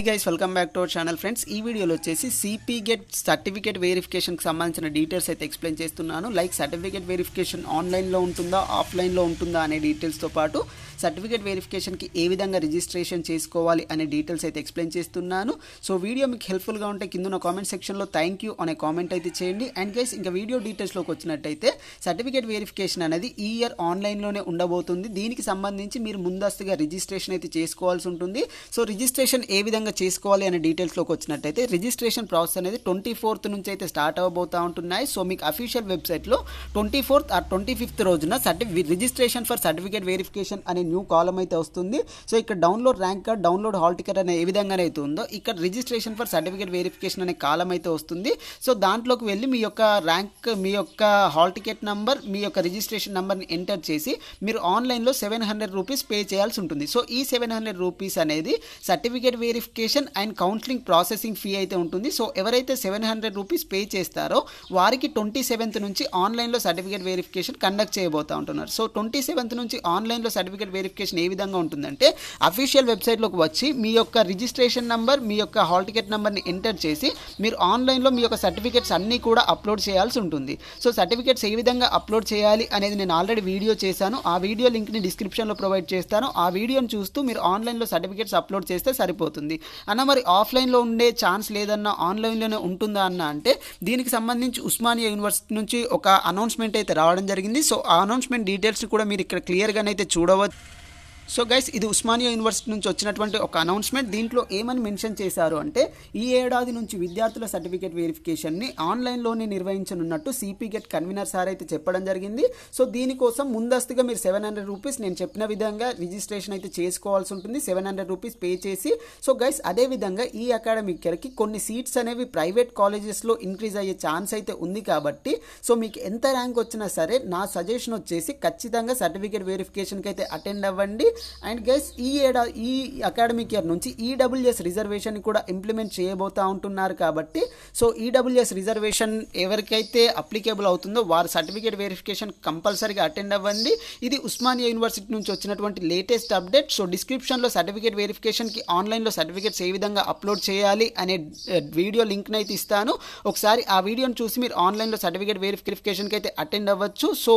hey guys welcome back to our channel friends ఈ వీడియోలో వచ్చేసి సిపి గెట్ సర్టిఫికేట్ వెరిఫికేషన్కి సంబంధించిన డీటెయిల్స్ అయితే ఎక్స్ప్లెయిన్ చేస్తున్నాను లైక్ సర్టిఫికేట్ వెరిఫికేషన్ ఆన్లైన్లో ఉంటుందా ఆఫ్లైన్లో ఉంటుందా అనే డీటెయిల్స్తో పాటు సర్టిఫికేట్ వెరిఫికేషన్కి ఏ విధంగా రిజిస్ట్రేషన్ చేసుకోవాలి అనే డీటెయిల్స్ అయితే ఎక్స్ప్లెయిన్ చేస్తున్నాను సో వీడియో మీకు హెల్ప్ఫుల్గా ఉంటే కింద కామెంట్ సెక్షన్లో థ్యాంక్ యూ అనే కామెంట్ అయితే చేయండి అండ్ గైస్ ఇంకా వీడియో డీటెయిల్స్లోకి వచ్చినట్టయితే సర్టిఫికేట్ వెరిఫికేషన్ అనేది ఈ ఇయర్ ఆన్లైన్లోనే ఉండబోతుంది దీనికి సంబంధించి మీరు ముందస్తుగా రిజిస్ట్రేషన్ అయితే చేసుకోవాల్సి ఉంటుంది సో రిజిస్ట్రేషన్ ఏ విధంగా విధంగా చేసుకోవాలి అనే డీటెయిల్స్లోకి వచ్చినట్టయితే రిజిస్ట్రేషన్ ప్రాసెస్ అనేది ట్వంటీ ఫోర్త్ నుంచి అయితే స్టార్ట్ అవ్వబోతూ ఉంటున్నాయి సో మీకు అఫీషియల్ వెబ్సైట్లో ట్వంటీ ఫోర్త్ ఆ ట్వంటీ ఫిఫ్త్ రోజున సర్టిఫి రిజిస్ట్రేషన్ ఫర్ సర్టిఫికేట్ వెరిఫికేషన్ అనే న్యూ కాలం అయితే వస్తుంది సో ఇక్కడ download rank card download hall ticket అనే ఏ విధంగా అయితే ఉందో ఇక్కడ రిజిస్ట్రేషన్ ఫర్ సర్టిఫికేట్ వెరిఫికేషన్ అనే కాలం అయితే వస్తుంది సో దాంట్లోకి వెళ్ళి మీ యొక్క ర్యాంక్ మీ యొక్క హాల్ టికెట్ నెంబర్ మీ యొక్క రిజిస్ట్రేషన్ నెంబర్ని ఎంటర్ చేసి మీరు ఆన్లైన్లో సెవెన్ హండ్రెడ్ రూపీస్ పే చేయాల్సి ఉంటుంది సో ఈ సెవెన్ హండ్రెడ్ రూపీస్ అనేది certificate verification verification and counselling processing fee అయితే ఉంటుంది సో ఎవరైతే సెవెన్ హండ్రెడ్ రూపీస్ పే చేస్తారో వారికి ట్వంటీ సెవెంత్ నుంచి ఆన్లైన్లో సర్టిఫికేట్ వెరిఫికేషన్ కండక్ట్ చేయబోతా ఉంటున్నారు సో ట్వంటీ సెవెంత్ నుంచి ఆన్లైన్లో సర్టిఫికేట్ వెరిఫికేషన్ ఏ విధంగా ఉంటుందంటే అఫీషియల్ వెబ్సైట్లోకి వచ్చి మీ యొక్క రిజిస్ట్రేషన్ నెంబర్ మీ యొక్క హాల్ టికెట్ నెంబర్ని ఎంటర్ చేసి మీరు ఆన్లైన్లో మీ యొక్క సర్టిఫికేట్స్ అన్నీ కూడా అప్లోడ్ చేయాల్సి ఉంటుంది సో సర్టిఫికేట్స్ ఏ విధంగా అప్లోడ్ చేయాలి అనేది నేను ఆల్రెడీ వీడియో చేశాను ఆ వీడియో లింక్ని డిస్క్రిప్షన్లో ప్రొవైడ్ చేస్తాను ఆ వీడియోని చూస్తూ మీరు ఆన్లైన్లో సర్టిఫికేట్స్ అప్లోడ్ చేస్తే సరిపోతుంది అన్న మరి ఆఫ్లైన్లో ఉండే ఛాన్స్ లేదన్న ఆన్లైన్లోనే ఉంటుందా అన్న అంటే దీనికి సంబంధించి ఉస్మానియా యూనివర్సిటీ నుంచి ఒక అనౌన్స్మెంట్ అయితే రావడం జరిగింది సో ఆ అనౌన్స్మెంట్ డీటెయిల్స్ కూడా మీరు ఇక్కడ క్లియర్గానైతే చూడవచ్చు సో గైస్ ఇది ఉస్మానియా యూనివర్సిటీ నుంచి వచ్చినటువంటి ఒక అనౌన్స్మెంట్ దీంట్లో ఏమని మెన్షన్ చేశారు అంటే ఈ ఏడాది నుంచి విద్యార్థుల సర్టిఫికేట్ వెరిఫికేషన్ని ఆన్లైన్లోనే నిర్వహించనున్నట్టు గెట్ కన్వీనర్ సార్ అయితే చెప్పడం జరిగింది సో దీనికోసం ముందస్తుగా మీరు సెవెన్ హండ్రెడ్ రూపీస్ నేను చెప్పిన విధంగా రిజిస్ట్రేషన్ అయితే చేసుకోవాల్సి ఉంటుంది సెవెన్ హండ్రెడ్ రూపీస్ పే చేసి సో గైస్ అదేవిధంగా ఈ అకాడమిక్ ఇయర్కి కొన్ని సీట్స్ అనేవి ప్రైవేట్ కాలేజెస్లో ఇంక్రీజ్ అయ్యే ఛాన్స్ అయితే ఉంది కాబట్టి సో మీకు ఎంత ర్యాంక్ వచ్చినా సరే నా సజెషన్ వచ్చేసి ఖచ్చితంగా సర్టిఫికేట్ వెరిఫికేషన్కి అయితే అటెండ్ అవ్వండి అండ్ గైస్ ఈ ఏడా ఈ అకాడమిక్ ఇయర్ నుంచి ఈడబ్ల్యూఎస్ e రిజర్వేషన్ కూడా ఇంప్లిమెంట్ చేయబోతూ ఉంటున్నారు కాబట్టి సో ఈడబ్ల్యూఎస్ e రిజర్వేషన్ ఎవరికైతే అప్లికేబుల్ అవుతుందో వారి సర్టిఫికేట్ వెరిఫికేషన్ కంపల్సరీగా అటెండ్ అవ్వండి ఇది ఉస్మానియా యూనివర్సిటీ నుంచి వచ్చినటువంటి లేటెస్ట్ అప్డేట్ సో డిస్క్రిప్షన్లో సర్టిఫికేట్ వెరిఫికేషన్కి ఆన్లైన్లో సర్టిఫికేట్స్ ఏ విధంగా అప్లోడ్ చేయాలి అనే వీడియో లింక్ని అయితే ఇస్తాను ఒకసారి ఆ వీడియోని చూసి మీరు ఆన్లైన్లో సర్టిఫికేట్ వెరిఫికేషన్కి అయితే అటెండ్ అవ్వచ్చు సో